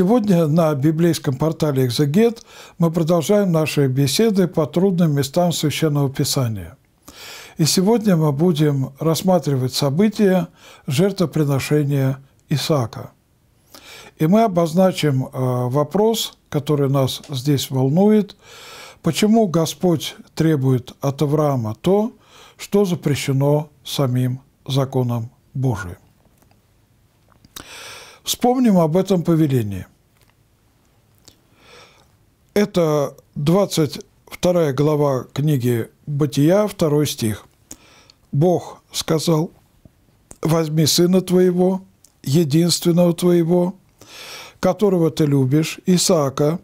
Сегодня на библейском портале «Экзегет» мы продолжаем наши беседы по трудным местам Священного Писания. И сегодня мы будем рассматривать события жертвоприношения Исаака. И мы обозначим э, вопрос, который нас здесь волнует, почему Господь требует от Авраама то, что запрещено самим законом Божиим. Вспомним об этом повелении. Это 22 глава книги «Бытия», 2 стих. «Бог сказал, возьми сына твоего, единственного твоего, которого ты любишь, Исаака,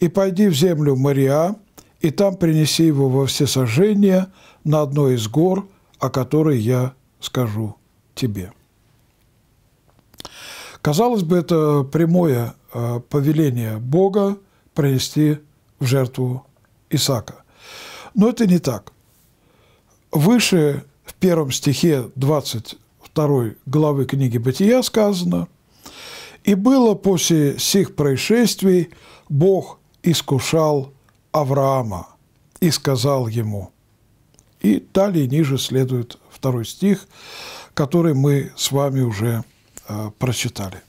и пойди в землю Мария, и там принеси его во всесожжение на одной из гор, о которой я скажу тебе». Казалось бы, это прямое э, повеление Бога принести в жертву Исаака. Но это не так. Выше в первом стихе 22 главы книги Бытия сказано, «И было после сих происшествий Бог искушал Авраама и сказал ему». И далее ниже следует второй стих, который мы с вами уже Э, прочитали.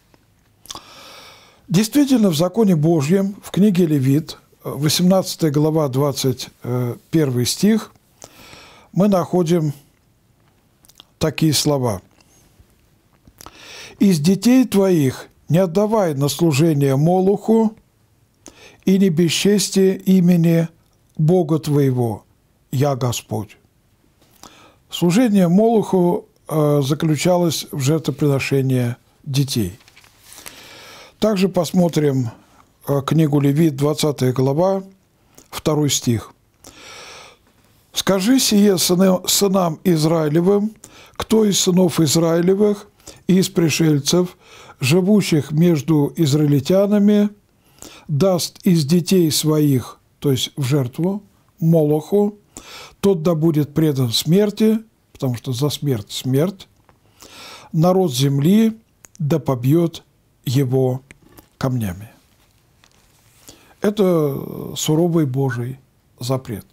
Действительно, в законе Божьем, в книге Левит, 18 глава, 21 э, стих, мы находим такие слова. «Из детей твоих не отдавай на служение Молуху и не бесчестие имени Бога твоего, я Господь». Служение Молуху Э, заключалось в жертвоприношении детей. Также посмотрим э, книгу Левит, 20 глава, 2 стих. «Скажи сие сынам Израилевым, кто из сынов Израилевых и из пришельцев, живущих между израильтянами, даст из детей своих, то есть в жертву, Молоху, тот да будет предан смерти, потому что за смерть смерть, народ земли да побьет его камнями. Это суровый Божий запрет.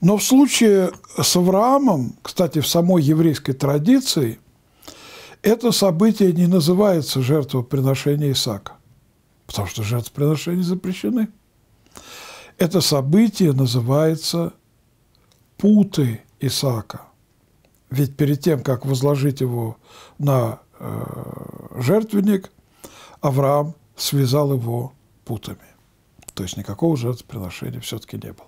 Но в случае с Авраамом, кстати, в самой еврейской традиции, это событие не называется жертвоприношение Исаака, потому что жертвоприношения запрещены. Это событие называется путы Исаака. Ведь перед тем, как возложить его на э, жертвенник, Авраам связал его путами. То есть никакого жертвоприношения все-таки не было.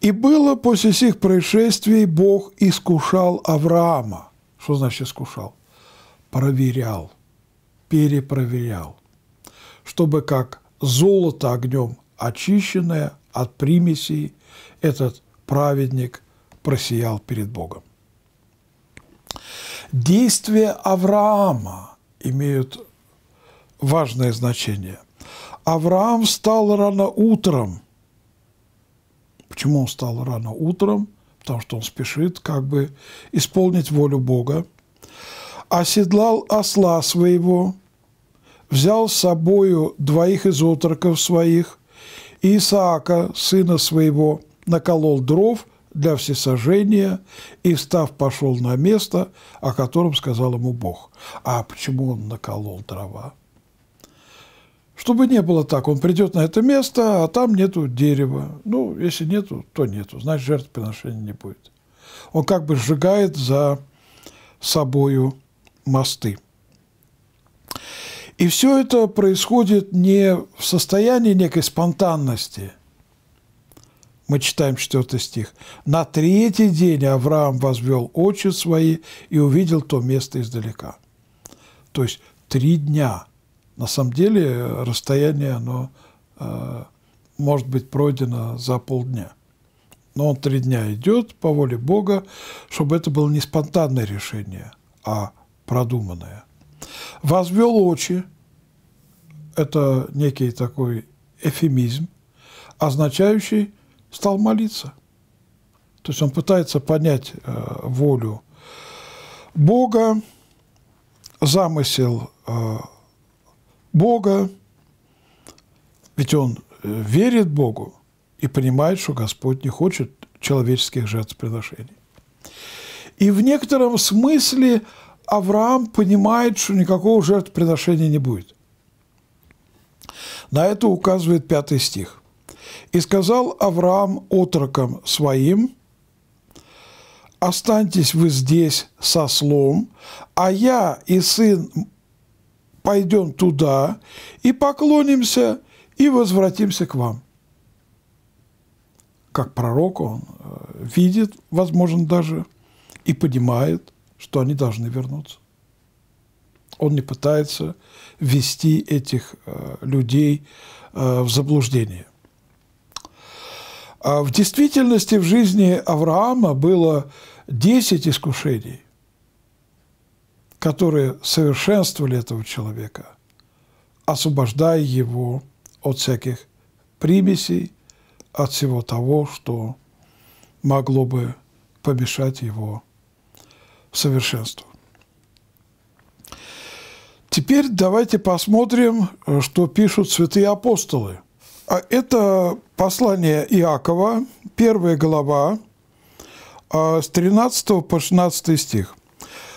«И было после сих происшествий Бог искушал Авраама». Что значит искушал? Проверял, перепроверял, чтобы как золото огнем очищенное от примесей этот праведник – просиял перед Богом. Действия Авраама имеют важное значение. Авраам встал рано утром. Почему он встал рано утром? Потому что он спешит как бы исполнить волю Бога. Оседлал осла своего, взял с собою двоих из отроков своих, Исаака, сына своего, наколол дров для всесожжения и, встав, пошел на место, о котором сказал ему Бог. А почему он наколол дрова? Чтобы не было так, он придет на это место, а там нету дерева. Ну, если нету, то нету, значит, жертвоприношения не будет. Он как бы сжигает за собою мосты. И все это происходит не в состоянии некой спонтанности – мы читаем 4 стих, «На третий день Авраам возвел очи свои и увидел то место издалека». То есть три дня. На самом деле э, расстояние, оно э, может быть пройдено за полдня. Но он три дня идет по воле Бога, чтобы это было не спонтанное решение, а продуманное. Возвел очи, это некий такой эфемизм, означающий стал молиться. То есть он пытается понять э, волю Бога, замысел э, Бога, ведь он э, верит Богу и понимает, что Господь не хочет человеческих жертвоприношений. И в некотором смысле Авраам понимает, что никакого жертвоприношения не будет. На это указывает пятый стих. И сказал Авраам отрокам своим, «Останьтесь вы здесь со слом, а я и сын пойдем туда и поклонимся, и возвратимся к вам». Как пророк он э, видит, возможно, даже и понимает, что они должны вернуться. Он не пытается ввести этих э, людей э, в заблуждение – а в действительности в жизни Авраама было 10 искушений, которые совершенствовали этого человека, освобождая его от всяких примесей, от всего того, что могло бы помешать его совершенству. Теперь давайте посмотрим, э, что пишут святые апостолы – а это послание Иакова, первая глава, а, с 13 по 16 стих.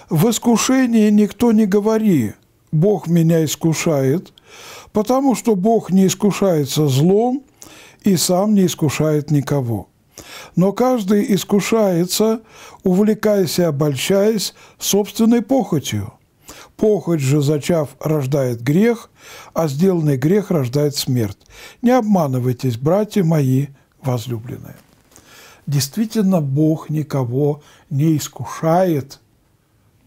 «В искушении никто не говори, Бог меня искушает, потому что Бог не искушается злом и сам не искушает никого. Но каждый искушается, увлекаясь и обольщаясь собственной похотью. Похоть же, зачав, рождает грех, а сделанный грех рождает смерть. Не обманывайтесь, братья мои возлюбленные. Действительно, Бог никого не искушает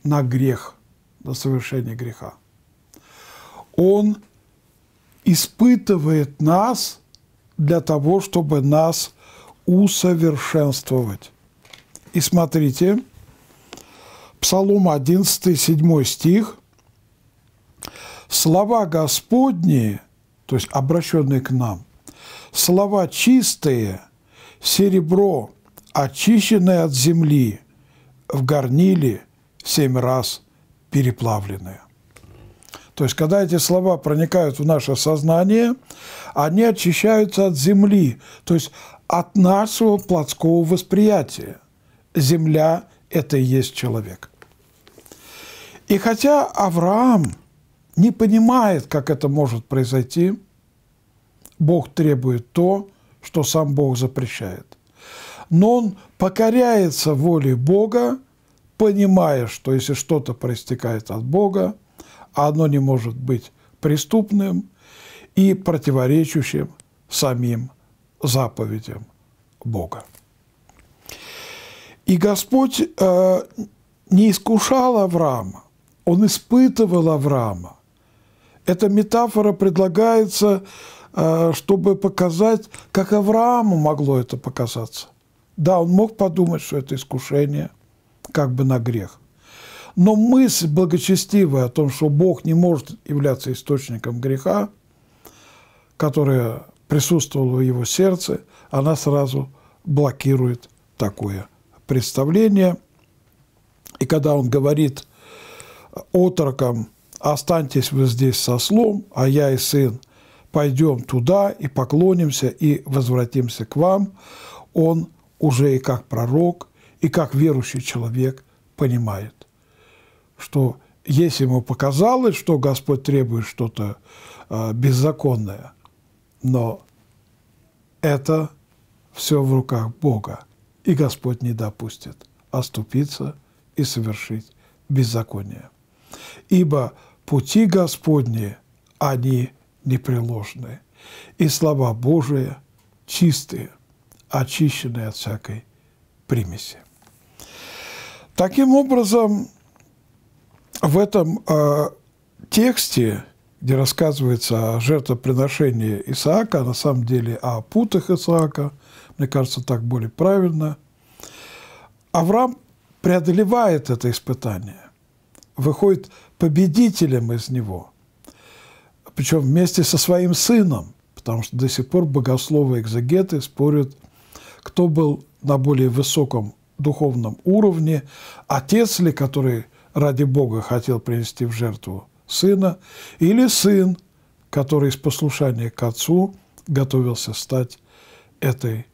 на грех, на совершение греха. Он испытывает нас для того, чтобы нас усовершенствовать. И смотрите, Псалом 11, 7 стих. «Слова Господни, то есть обращенные к нам, слова чистые, серебро, очищенное от земли, в горниле семь раз переплавленное». То есть, когда эти слова проникают в наше сознание, они очищаются от земли, то есть от нашего плотского восприятия. Земля – это и есть человек. И хотя Авраам не понимает, как это может произойти, Бог требует то, что сам Бог запрещает. Но он покоряется воле Бога, понимая, что если что-то проистекает от Бога, а оно не может быть преступным и противоречащим самим заповедям Бога. И Господь э, не искушал Авраама, он испытывал Авраама. Эта метафора предлагается, э, чтобы показать, как Аврааму могло это показаться. Да, он мог подумать, что это искушение, как бы на грех. Но мысль благочестивая о том, что Бог не может являться источником греха, которая присутствовала в его сердце, она сразу блокирует такое представление. И когда он говорит – отрокам, останьтесь вы здесь со слом, а я и сын пойдем туда и поклонимся и возвратимся к вам, он уже и как пророк, и как верующий человек понимает, что если ему показалось, что Господь требует что-то а, беззаконное, но это все в руках Бога, и Господь не допустит оступиться и совершить беззаконие ибо пути Господни, они непреложны, и слова Божия чистые, очищенные от всякой примеси. Таким образом, в этом э, тексте, где рассказывается о жертвоприношении Исаака, а на самом деле о путах Исаака, мне кажется, так более правильно, Авраам преодолевает это испытание выходит победителем из него, причем вместе со своим сыном, потому что до сих пор богословы-экзегеты спорят, кто был на более высоком духовном уровне, отец ли, который ради Бога хотел принести в жертву сына, или сын, который из послушания к отцу готовился стать этой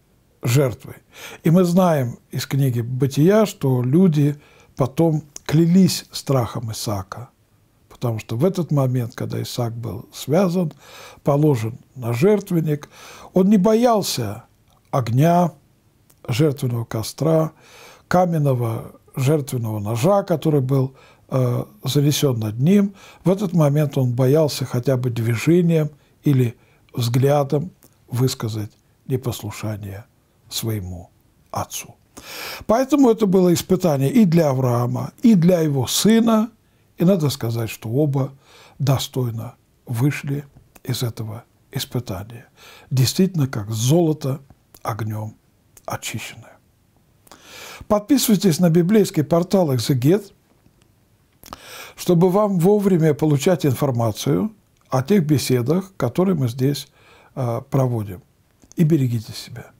жертвой. И мы знаем из книги «Бытия», что люди потом клялись страхом Исаака, потому что в этот момент, когда Исаак был связан, положен на жертвенник, он не боялся огня, жертвенного костра, каменного жертвенного ножа, который был э, занесен над ним. В этот момент он боялся хотя бы движением или взглядом высказать непослушание своему отцу. Поэтому это было испытание и для Авраама, и для его сына, и надо сказать, что оба достойно вышли из этого испытания. Действительно, как золото огнем очищенное. Подписывайтесь на библейский портал «Экзегет», чтобы вам вовремя получать информацию о тех беседах, которые мы здесь а, проводим. И берегите себя.